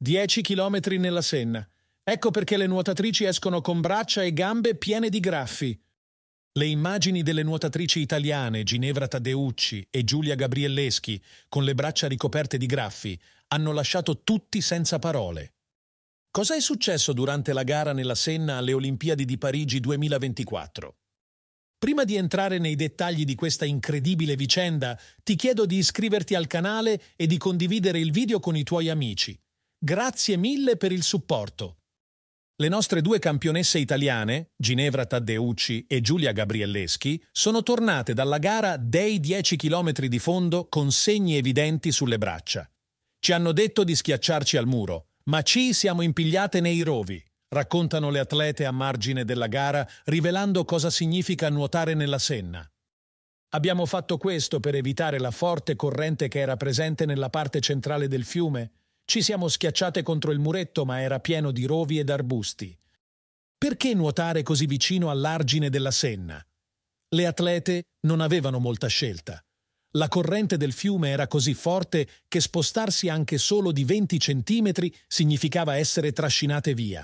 10 km nella Senna. Ecco perché le nuotatrici escono con braccia e gambe piene di graffi. Le immagini delle nuotatrici italiane Ginevra Tadeucci e Giulia Gabrielleschi, con le braccia ricoperte di graffi, hanno lasciato tutti senza parole. Cosa è successo durante la gara nella Senna alle Olimpiadi di Parigi 2024? Prima di entrare nei dettagli di questa incredibile vicenda, ti chiedo di iscriverti al canale e di condividere il video con i tuoi amici. Grazie mille per il supporto. Le nostre due campionesse italiane, Ginevra Taddeucci e Giulia Gabrielleschi, sono tornate dalla gara dei 10 km di fondo con segni evidenti sulle braccia. Ci hanno detto di schiacciarci al muro, ma ci siamo impigliate nei rovi, raccontano le atlete a margine della gara, rivelando cosa significa nuotare nella Senna. Abbiamo fatto questo per evitare la forte corrente che era presente nella parte centrale del fiume, ci siamo schiacciate contro il muretto, ma era pieno di rovi ed arbusti. Perché nuotare così vicino all'argine della Senna? Le atlete non avevano molta scelta. La corrente del fiume era così forte che spostarsi anche solo di 20 centimetri significava essere trascinate via,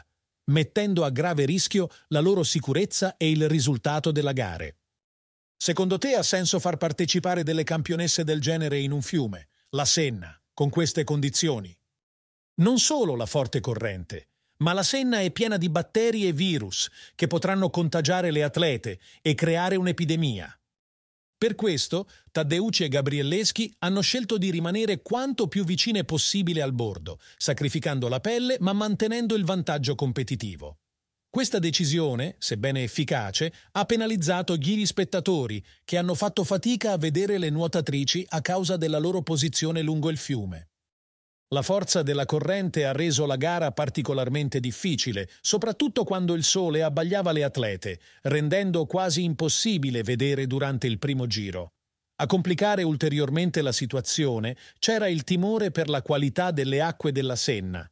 mettendo a grave rischio la loro sicurezza e il risultato della gare. Secondo te ha senso far partecipare delle campionesse del genere in un fiume, la Senna, con queste condizioni? Non solo la forte corrente, ma la Senna è piena di batteri e virus che potranno contagiare le atlete e creare un'epidemia. Per questo Taddeucci e Gabrielleschi hanno scelto di rimanere quanto più vicine possibile al bordo, sacrificando la pelle ma mantenendo il vantaggio competitivo. Questa decisione, sebbene efficace, ha penalizzato gli spettatori che hanno fatto fatica a vedere le nuotatrici a causa della loro posizione lungo il fiume. La forza della corrente ha reso la gara particolarmente difficile, soprattutto quando il sole abbagliava le atlete, rendendo quasi impossibile vedere durante il primo giro. A complicare ulteriormente la situazione c'era il timore per la qualità delle acque della Senna.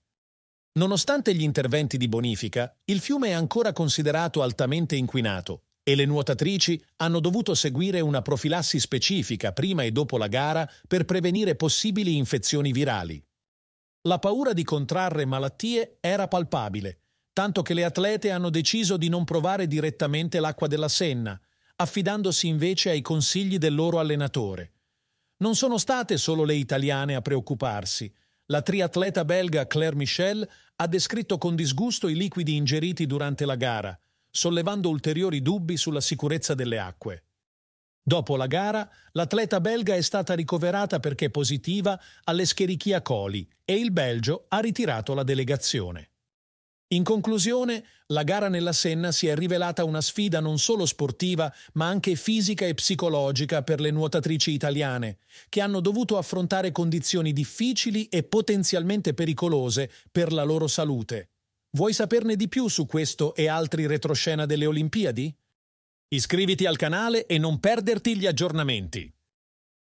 Nonostante gli interventi di bonifica, il fiume è ancora considerato altamente inquinato e le nuotatrici hanno dovuto seguire una profilassi specifica prima e dopo la gara per prevenire possibili infezioni virali. La paura di contrarre malattie era palpabile, tanto che le atlete hanno deciso di non provare direttamente l'acqua della Senna, affidandosi invece ai consigli del loro allenatore. Non sono state solo le italiane a preoccuparsi. La triatleta belga Claire Michel ha descritto con disgusto i liquidi ingeriti durante la gara, sollevando ulteriori dubbi sulla sicurezza delle acque. Dopo la gara, l'atleta belga è stata ricoverata perché positiva all'escherichia coli e il Belgio ha ritirato la delegazione. In conclusione, la gara nella Senna si è rivelata una sfida non solo sportiva, ma anche fisica e psicologica per le nuotatrici italiane, che hanno dovuto affrontare condizioni difficili e potenzialmente pericolose per la loro salute. Vuoi saperne di più su questo e altri retroscena delle Olimpiadi? Iscriviti al canale e non perderti gli aggiornamenti.